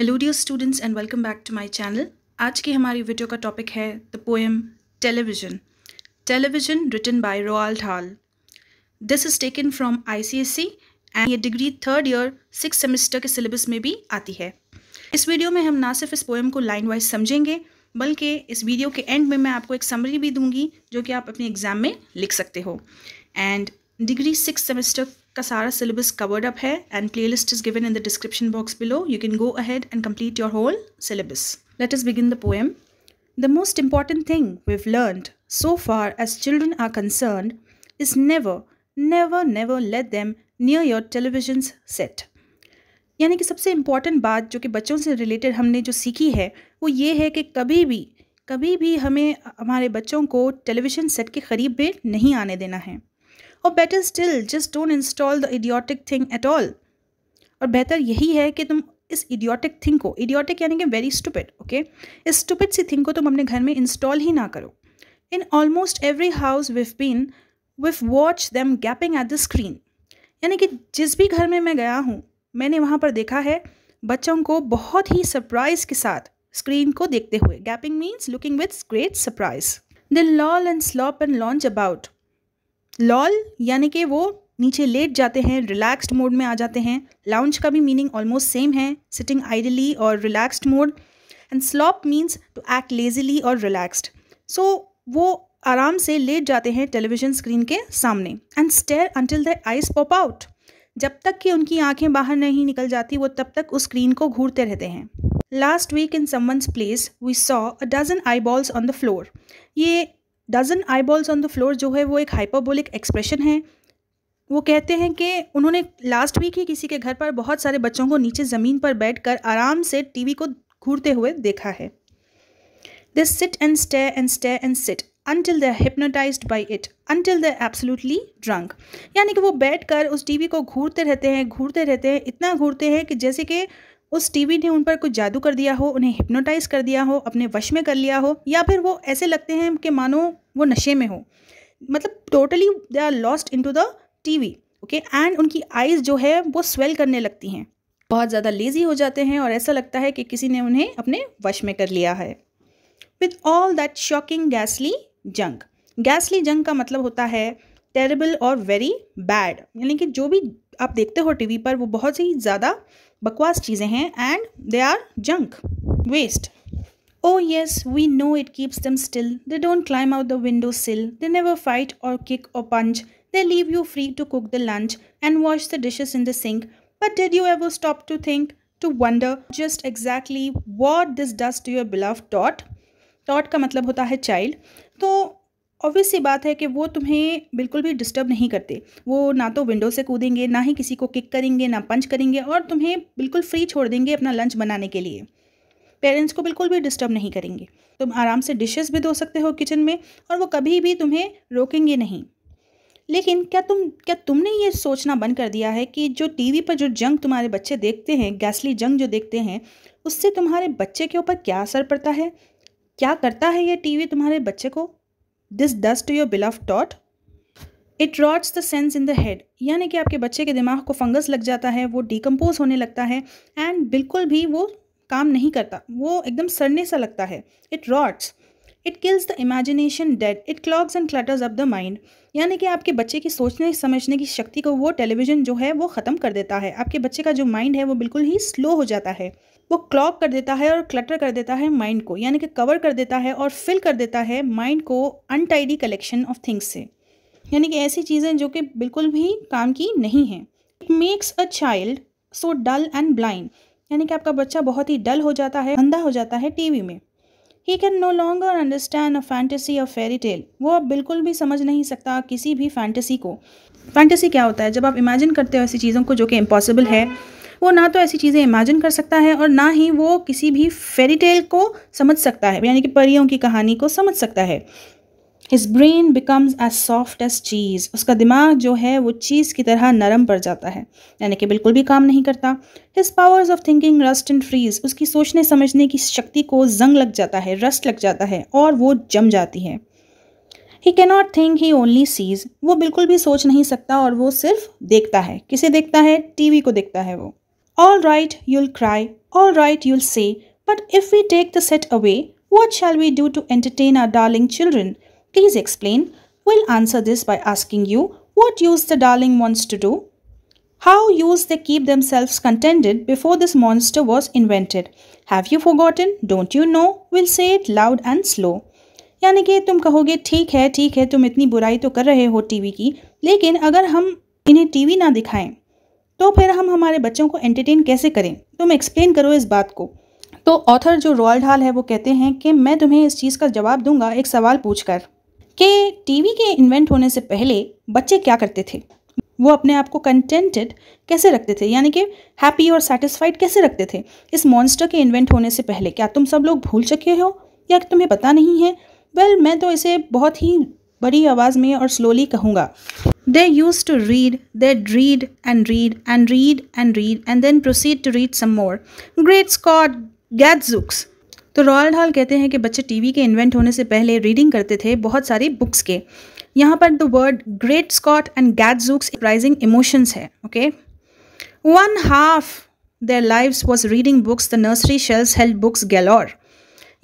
Hello dear students and welcome back to my channel आज की हमारी वीडियो का टॉपिक है the poem television television written by Roald Dahl this is taken from ICSC and ये degree third year six semester के syllabus में भी आती है इस वीडियो में हम ना सिर्फ इस पोएम को लाइन वाइज समझेंगे बल्कि इस वीडियो के एंड में मैं आपको एक समरी भी दूंगी जो कि आप अपने एग्ज़ाम में लिख सकते हो एंड डिग्री सिक्स सेमेस्टर का सारा सिलेबस कवर्ड अप है and playlist is given in the description box below you can go ahead and complete your whole syllabus let is begin the poem most most thing we have learned so far as children are concerned is never never never let them near your television set यानी कि सबसे important बात जो कि बच्चों से related हमने जो सीखी है वो ये है कि कभी भी कभी भी हमें हमारे बच्चों को टेलीविज़न सेट के करीब में नहीं आने देना है और better still just don't install the idiotic thing at all और बेहतर यही है कि तुम इस इडियोटिक थिंग को इडियोटिक यानी कि वेरी स्टूपिड ओके इस स्टूपिड सी थिंग को तुम अपने घर में इंस्टॉल ही ना करो in almost every house we've been we've watch them gaping at the screen यानी कि जिस भी घर में मैं गया हूँ मैंने वहाँ पर देखा है बच्चों को बहुत ही सरप्राइज के साथ स्क्रीन को देखते हुए gaping means looking with great surprise they loll and slop and lounge about loll यानी कि वो नीचे लेट जाते हैं रिलैक्स्ड मोड में आ जाते हैं लाउंज का भी मीनिंग ऑलमोस्ट सेम है सिटिंग आइडली और relaxed mode and slop means to act lazily और रिलैक्स्ड सो वो आराम से लेट जाते हैं टेलीविजन स्क्रीन के सामने and stare until the eyes pop out जब तक कि उनकी आंखें बाहर नहीं निकल जाती वो तब तक उस स्क्रीन को घूरते रहते हैं last week in someone's place we saw a dozen eyeballs on the floor ये dozen eyeballs on the floor जो है वो एक हाइपरबोलिक एक्सप्रेशन है वो कहते हैं कि उन्होंने लास्ट वीक ही किसी के घर पर बहुत सारे बच्चों को नीचे ज़मीन पर बैठकर आराम से टीवी को घूरते हुए देखा है they sit and stare and stare and sit until they hypnotise by it until they absolutely drunk यानी कि वो बैठ कर उस टीवी को घूरते रहते हैं घूरते रहते हैं इतना घूरते हैं कि जैसे कि उस टीवी ने उन पर कुछ जादू कर दिया हो उन्हें हिप्नोटाइज कर दिया हो अपने वश में कर लिया हो या फिर वो ऐसे लगते हैं कि मानो वो नशे में हो मतलब totally they are lost into the T V okay and उनकी आइज़ जो है वो स्वेल करने लगती हैं बहुत ज़्यादा लेज़ी हो जाते हैं और ऐसा लगता है कि किसी ने उन्हें अपने वश में कर लिया है विद ऑल दैट शॉकिंग गैसली जंग गैसली जंग का मतलब होता है टेरेबल और वेरी बैड यानी कि जो भी आप देखते हो टीवी पर वो बहुत ही ज़्यादा बकवास चीज़ें हैं and they are junk waste oh yes we know it keeps them still they don't climb out the window sill they never fight और किक और punch they leave you free to cook the lunch and wash the dishes in the sink but did you ever stop to think to wonder just exactly what this does to beloved tot tot का मतलब होता है child तो obvious सी बात है कि वो तुम्हें बिल्कुल भी डिस्टर्ब नहीं करते वो ना तो विंडो से कूदेंगे ना ही किसी को किक करेंगे ना पंच करेंगे और तुम्हें बिल्कुल फ्री छोड़ देंगे अपना लंच बनाने के लिए पेरेंट्स को बिल्कुल भी डिस्टर्ब नहीं करेंगे तुम आराम से डिशेस भी धो सकते हो किचन में और वो कभी भी तुम्हें रोकेंगे नहीं लेकिन क्या तुम क्या तुमने ये सोचना बंद कर दिया है कि जो टीवी पर जो जंग तुम्हारे बच्चे देखते हैं गैसली जंग जो देखते हैं उससे तुम्हारे बच्चे के ऊपर क्या असर पड़ता है क्या करता है ये टीवी तुम्हारे बच्चे को this does to your beloved tot it rots the sense in the head यानी कि आपके बच्चे के दिमाग को फंगस लग जाता है वो डिकम्पोज होने लगता है एंड बिल्कुल भी वो काम नहीं करता वो एकदम सड़ने सा लगता है it rots it kills the imagination dead it clogs and clutters up the mind यानी कि आपके बच्चे की सोचने समझने की शक्ति को वो टेलीविज़न जो है वो ख़त्म कर देता है आपके बच्चे का जो माइंड है वो बिल्कुल ही स्लो हो जाता है वो क्लॉक कर देता है और क्लटर कर देता है माइंड को यानी कि कवर कर देता है और फिल कर देता है माइंड को अनटाइडी कलेक्शन ऑफ थिंग्स से यानी कि ऐसी चीज़ें जो कि बिल्कुल भी काम की नहीं हैं it makes a child so dull and blind यानी कि आपका बच्चा बहुत ही डल हो जाता है अंधा हो जाता है टीवी में he can no longer understand a fantasy और फेरी टेल वो आप बिल्कुल भी समझ नहीं सकता किसी भी फैंटेसी को फैंटेसी क्या होता है जब आप इमेजिन करते हो ऐसी चीज़ों को जो कि इम्पॉसिबल है वो ना तो ऐसी चीज़ें इमेजिन कर सकता है और ना ही वो किसी भी फेरी टेल को समझ सकता है यानी कि परियों की कहानी को समझ सकता है his brain becomes a soft as cheese उसका दिमाग जो है वो चीज़ की तरह नरम पड़ जाता है यानी कि बिल्कुल भी काम नहीं करता his powers of thinking rust and freeze उसकी सोचने समझने की शक्ति को जंग लग जाता है रस्ट लग जाता है और वो जम जाती है he cannot think he only sees वो बिल्कुल भी सोच नहीं सकता और वो सिर्फ देखता है किसे देखता है टीवी को देखता है वो All right, you'll cry. All right, you'll say. But if we take the set away, what shall we do to entertain our darling children? Please explain. We'll answer this by asking you what use the darling wants to do. How use they keep themselves contented before this monster was invented. Have you forgotten? Don't you know? We'll say it loud and slow. यानी कि तुम कहोगे ठीक है ठीक है तुम इतनी बुराई तो कर रहे हो टीवी की लेकिन अगर हम इन्हें टीवी ना दिखाएं तो फिर हम हमारे बच्चों को एंटरटेन कैसे करें तुम एक्सप्लेन करो इस बात को तो ऑथर जो रॉयल ढाल है वो कहते हैं कि मैं तुम्हें इस चीज़ का जवाब दूंगा एक सवाल पूछकर कि टीवी के इन्वेंट होने से पहले बच्चे क्या करते थे वो अपने आप को कंटेंटेड कैसे रखते थे यानी कि हैप्पी और सेटिस्फाइड कैसे रखते थे इस मॉन्स्टर के इन्वेंट होने से पहले क्या तुम सब लोग भूल चुके हो या तुम्हें पता नहीं है वेल well, मैं तो इसे बहुत ही बड़ी आवाज़ में और स्लोली कहूँगा they use to read they read and read and read and read and then proceed to read some more great Scott गैट्स तो रॉयल हॉल कहते हैं कि बच्चे टीवी के इन्वेंट होने से पहले रीडिंग करते थे बहुत सारी बुक्स के यहाँ पर the word great Scott and gadzooks rising emotions है okay one half their lives was reading books the nursery shelves held books galore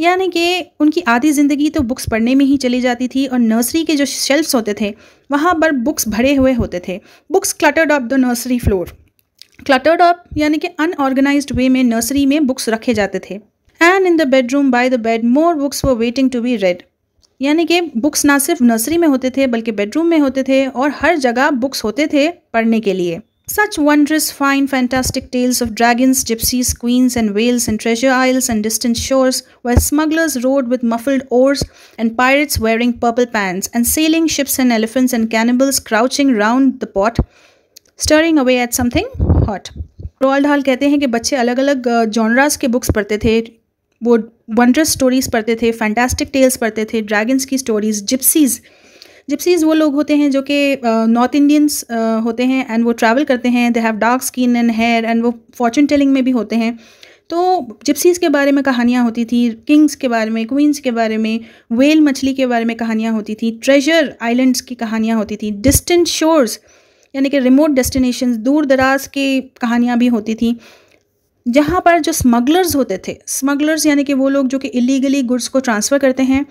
यानी कि उनकी आधी ज़िंदगी तो बुक्स पढ़ने में ही चली जाती थी और नर्सरी के जो शेल्फ्स होते थे वहाँ पर बुक्स भरे हुए होते थे books cluttered of the nursery floor cluttered of यानी कि अनऑर्गेनाइज वे में नर्सरी में बुक्स रखे जाते थे and in the bedroom by the bed more books वो वेटिंग टू बी रेड यानी कि बुक्स ना सिर्फ नर्सरी में होते थे बल्कि बेडरूम में होते थे और हर जगह बुक्स होते थे पढ़ने के लिए Such wondrous, fine, fantastic tales of dragons, gypsies, queens, and whales, and treasure isles and distant shores, where smugglers rowed with muffled oars, and pirates wearing purple pants, and sailing ships and elephants and cannibals crouching round the pot, stirring away at something hot. रोअल ढाल कहते हैं कि बच्चे अलग अलग genres के books पढ़ते थे वो वंडरस पढ़ते थे फैंटास्टिक टेल्स पढ़ते थे ड्रैगन्स की स्टोरीज जिप्सीज़ जिप्सीज़ वो लोग होते हैं जो कि नॉर्थ इंडियंस होते हैं एंड वो ट्रैवल करते हैं they have dark skin and hair and वो फॉर्चून टेलिंग में भी होते हैं तो जिप्सीज़ के बारे में कहानियाँ होती थी किंग्स के बारे में क्वींस के बारे में वेल मछली के बारे में कहानियाँ होती थी ट्रेजर आइलैंड्स की कहानियाँ होती थी डिस्टेंट शोर्स यानी कि रिमोट डेस्टिनेशन दूर दराज की कहानियाँ भी होती थी जहाँ पर जो स्मगलर्स होते थे स्मगलर्स यानी कि वो लोग जो कि इलीगली गुड्स को ट्रांसफ़र करते हैं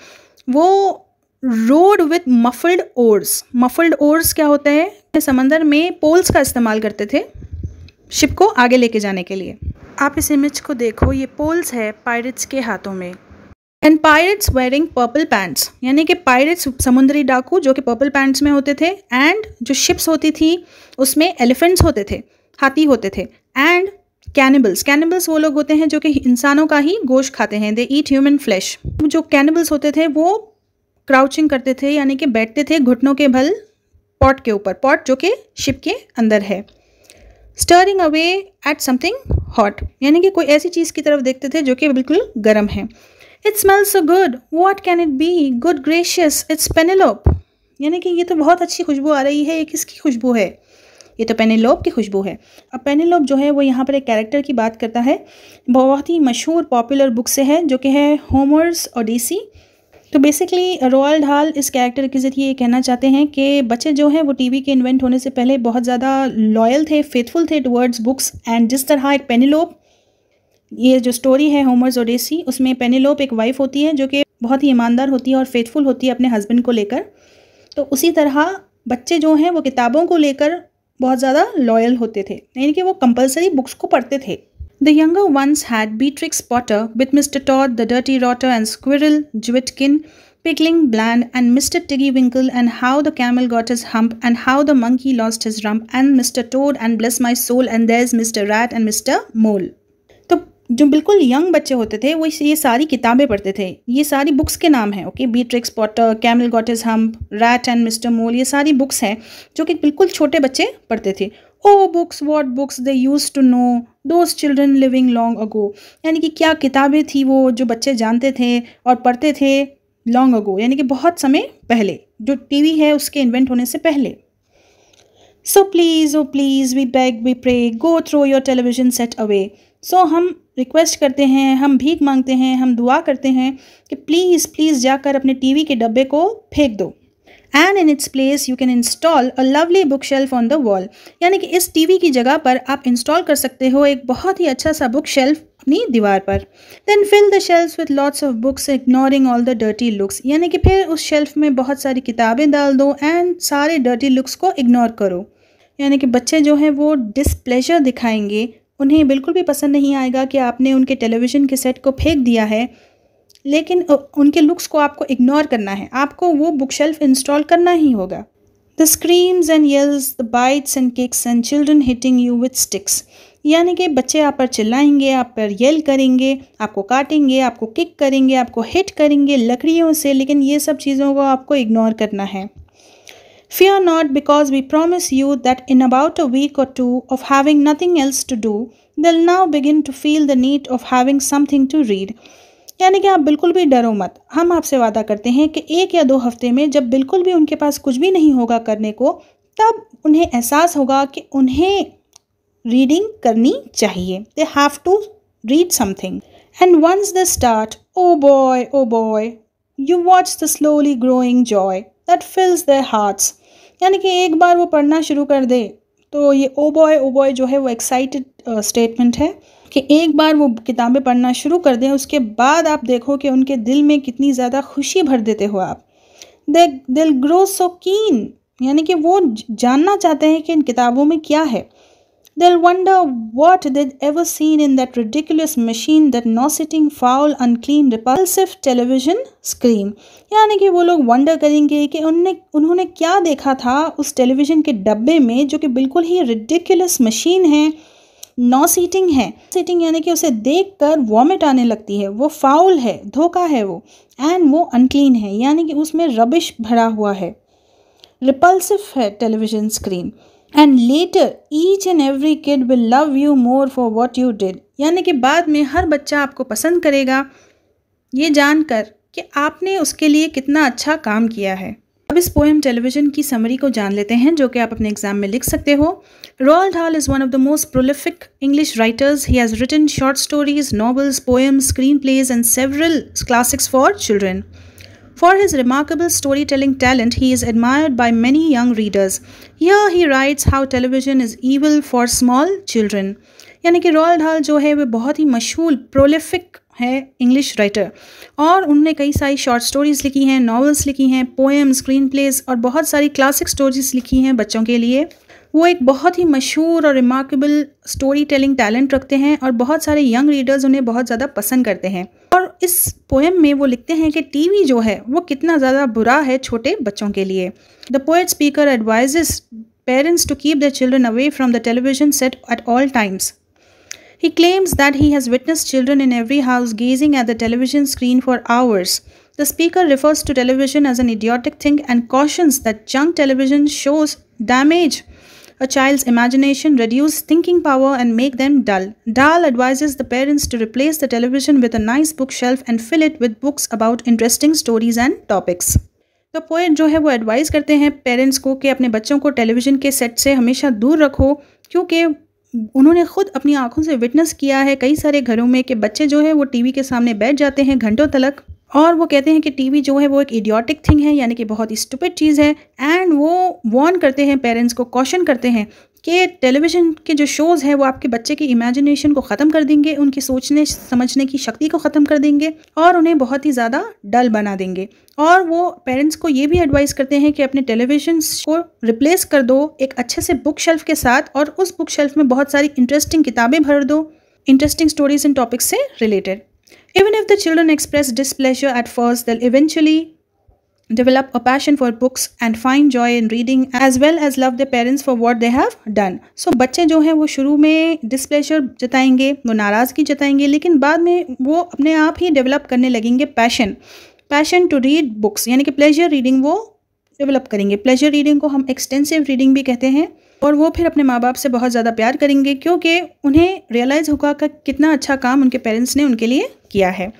वो rode with muffled oars muffled oars क्या होता है समंदर में पोल्स का इस्तेमाल करते थे शिप को आगे लेके जाने के लिए आप इस इमेज को देखो ये पोल्स है पायरेट्स के हाथों में and pirates wearing purple pants यानी कि पायरेट्स समुद्री डाकू जो कि पर्पल पैंट्स में होते थे एंड जो शिप्स होती थी उसमें एलिफेंट्स होते थे हाथी होते थे एंड कैनिबल्स कैनिबल्स वो लोग होते हैं जो कि इंसानों का ही गोश्त खाते हैं दे ईट ह्यूमन फ्लैश जो कैनिबल्स होते थे वो क्राउचिंग करते थे यानी कि बैठते थे घुटनों के बल पॉट के ऊपर पॉट जो कि शिप के अंदर है stirring away at something hot यानी कि कोई ऐसी चीज़ की तरफ देखते थे जो कि बिल्कुल गर्म है it smells so good what can it be good gracious it's Penelope यानी कि ये तो बहुत अच्छी खुशबू आ रही है ये किसकी खुशबू है ये तो पेनेलोप की खुशबू है अब पेनेलोप जो है वो यहाँ पर एक कैरेक्टर की बात करता है बहुत ही मशहूर पॉपुलर बुक से है जो कि है होमर्स डीसी तो बेसिकली रोयल ढाल इस कैरेक्टर के ज़रिए ये कहना चाहते हैं कि बच्चे जो हैं वो टीवी के इन्वेंट होने से पहले बहुत ज़्यादा लॉयल थे फेथफुल थे टुवर्ड्स बुक्स एंड जिस तरह एक पेनिलोप ये जो स्टोरी है होमर्स ओडेसी उसमें पेनिलोप एक वाइफ होती है जो कि बहुत ही ईमानदार होती है और फेथफुल होती है अपने हस्बैंड को लेकर तो उसी तरह बच्चे जो हैं वो किताबों को लेकर बहुत ज़्यादा लॉयल होते थे यानी कि वो कंपलसरी बुक्स को पढ़ते थे The younger ones had Beatrix Potter with Mr. Todd, the Dirty Rotter and Squirrel, Jewitkin, Pigling Bland, and Mr. Tiggywinkle, and How the Camel Got His Hump, and How the Monkey Lost His Rump, and Mr. Toad, and Bless My Soul, and There's Mr. Rat and Mr. Mole. जो बिल्कुल young बच्चे होते थे वो ये सारी किताबें पढ़ते थे ये सारी बुक्स के नाम हैं okay Beatrix Potter camel got his hump rat and mister mole ये सारी बुक्स हैं जो कि बिल्कुल छोटे बच्चे पढ़ते थे oh books what books they used to know those children living long ago यानी कि क्या किताबें थी वो जो बच्चे जानते थे और पढ़ते थे लॉन्ग अगो यानी कि बहुत समय पहले जो टीवी है उसके इन्वेंट होने से पहले so please oh please we beg we pray go throw your television set away so हम रिक्वेस्ट करते हैं हम भीख मांगते हैं हम दुआ करते हैं कि प्लीज़ प्लीज़ जाकर अपने टीवी के डब्बे को फेंक दो and in its place you can install a lovely bookshelf on the wall यानी कि इस टीवी की जगह पर आप इंस्टॉल कर सकते हो एक बहुत ही अच्छा सा बुक शेल्फ अपनी दीवार पर then fill the shelf with lots of books ignoring all the dirty looks यानी कि फिर उस शेल्फ में बहुत सारी किताबें डाल दो एंड सारे डर्टी लुक्स को इग्नोर करो यानी कि बच्चे जो हैं वो डिसप्लेजर दिखाएंगे उन्हें बिल्कुल भी पसंद नहीं आएगा कि आपने उनके टेलीविज़न के सेट को फेंक दिया है लेकिन उनके लुक्स को आपको इग्नोर करना है आपको वो बुक शेल्फ इंस्टॉल करना ही होगा the screams and yells the bites and kicks and children hitting you with sticks यानी कि बच्चे आप पर चिल्लाएंगे आप पर येल करेंगे आपको काटेंगे आपको किक करेंगे आपको हिट करेंगे लकड़ियों से लेकिन ये सब चीज़ों को आपको इग्नोर करना है Fear not because we promise you that in about a week or two of having nothing else to do they'll now begin to feel the need of having something to read यानी कि आप बिल्कुल भी डरो मत हम आपसे वादा करते हैं कि एक या दो हफ्ते में जब बिल्कुल भी उनके पास कुछ भी नहीं होगा करने को तब उन्हें एहसास होगा कि उन्हें रीडिंग करनी चाहिए they have to read something and once they start oh boy oh boy you watch the slowly growing joy that fills the hearts यानी कि एक बार वो पढ़ना शुरू कर दे तो ये ओ बॉय ओ बॉय जो है वो एक्साइटेड स्टेटमेंट uh, है कि एक बार वो किताबें पढ़ना शुरू कर दें उसके बाद आप देखो कि उनके दिल में कितनी ज़्यादा खुशी भर देते हो आप दे दिल ग्रो सो कीन यानी कि वो जानना चाहते हैं कि इन किताबों में क्या है They'll wonder what they'd ever seen in that ridiculous machine, that nauseating, foul unclean, repulsive television screen यानी कि वो लोग वंडर करेंगे कि उनने उन्होंने क्या देखा था उस टेलीविज़न के डब्बे में जो कि बिल्कुल ही रिडिकुलस मशीन है नॉ सीटिंग है सीटिंग यानी कि उसे देख कर वॉमिट आने लगती है वो फाउल है धोखा है वो एंड वो अनक्लीन है यानी कि उसमें रबिश भरा हुआ है रिपल्सिव है television screen and later each and every kid will love you more for what you did यानी कि बाद में हर बच्चा आपको पसंद करेगा ये जानकर कि आपने उसके लिए कितना अच्छा काम किया है अब इस पोएम टेलीविज़न की समरी को जान लेते हैं जो कि आप अपने एग्ज़ाम में लिख सकते हो Roald Dahl is one of the most prolific English writers. He has written short stories, novels, poems, screenplays, and several classics for children. For his remarkable storytelling talent, he is admired by many young readers. Here he writes how television is evil for small children. यानी कि royal ढाल जो है वे बहुत ही मशहूर prolific है English writer और उनने कई सारी शॉर्ट स्टोरीज़ लिखी हैं नॉवेल्स लिखी हैं पोएम स्क्रीन प्लेज और बहुत सारी क्लासिक स्टोरीज़ लिखी हैं बच्चों के लिए वो एक बहुत ही मशहूर और रिमार्केबल स्टोरी टेलिंग टैलेंट रखते हैं और बहुत सारे यंग रीडर्स उन्हें बहुत ज़्यादा पसंद करते हैं और इस पोएम में वो लिखते हैं कि टीवी जो है वो कितना ज़्यादा बुरा है छोटे बच्चों के लिए the poet speaker advises parents to keep their children away from the television set at all times. He claims that he has witnessed children in every house gazing at the television screen for hours. The speaker refers to television as an idiotic thing and cautions that junk television shows damage a child's imagination, reduce thinking power, and make them dull. Dahl advises the parents to replace the television with a nice bookshelf and fill it with books about interesting stories and topics. तो poet जो है वो advice करते हैं parents को कि अपने बच्चों को टेलीविज़न के सेट से हमेशा दूर रखो क्योंकि उन्होंने खुद अपनी आंखों से विटनेस किया है कई सारे घरों में कि बच्चे जो है वो टीवी के सामने बैठ जाते हैं घंटों तलक और वो कहते हैं कि टीवी जो है वो एक इडियोटिक थिंग है यानी कि बहुत ही स्टूपिड चीज़ है एंड वो वॉर्न करते हैं पेरेंट्स को कॉशन करते हैं कि टेलीविज़न के जो शोज़ हैं वो आपके बच्चे की इमेजिनेशन को ख़त्म कर देंगे उनकी सोचने समझने की शक्ति को ख़त्म कर देंगे और उन्हें बहुत ही ज़्यादा डल बना देंगे और वो पेरेंट्स को ये भी एडवाइस करते हैं कि अपने टेलीविज़न को रिप्लेस कर दो एक अच्छे से बुक शेल्फ़ के साथ और उस बुक शेल्फ़ में बहुत सारी इंटरेस्टिंग किताबें भर दो इंटरेस्टिंग स्टोरीज़ एंड टॉपिक्स से related Even if the children express displeasure at first, they'll eventually develop a passion for books and find joy in reading as well as love their parents for what they have done. So बच्चे जो हैं वो शुरू में displeasure जताएंगे वो नाराज़गी जताएंगे लेकिन बाद में वो अपने आप ही develop करने लगेंगे passion. Passion to read books यानी कि pleasure reading वो develop करेंगे Pleasure reading को हम extensive reading भी कहते हैं और वो फिर अपने माँ बाप से बहुत ज़्यादा प्यार करेंगे क्योंकि उन्हें रियलाइज़ होगा कि कितना अच्छा काम उनके पेरेंट्स ने उनके लिए किया है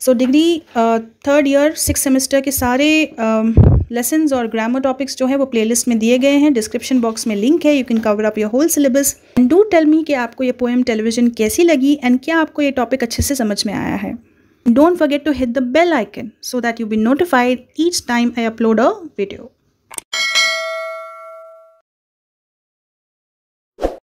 so degree third year six semester के सारे लेसन्स um, और ग्रामर टॉपिक्स जो है वो प्लेलिस्ट में दिए गए हैं डिस्क्रिप्शन बॉक्स में लिंक है you can cover up your whole syllabus and do tell me कि आपको ये पोएम टेलीविजन कैसी लगी एंड क्या आपको ये टॉपिक अच्छे से समझ में आया है Don't forget to hit the bell icon so that you'll be notified each time I upload a video.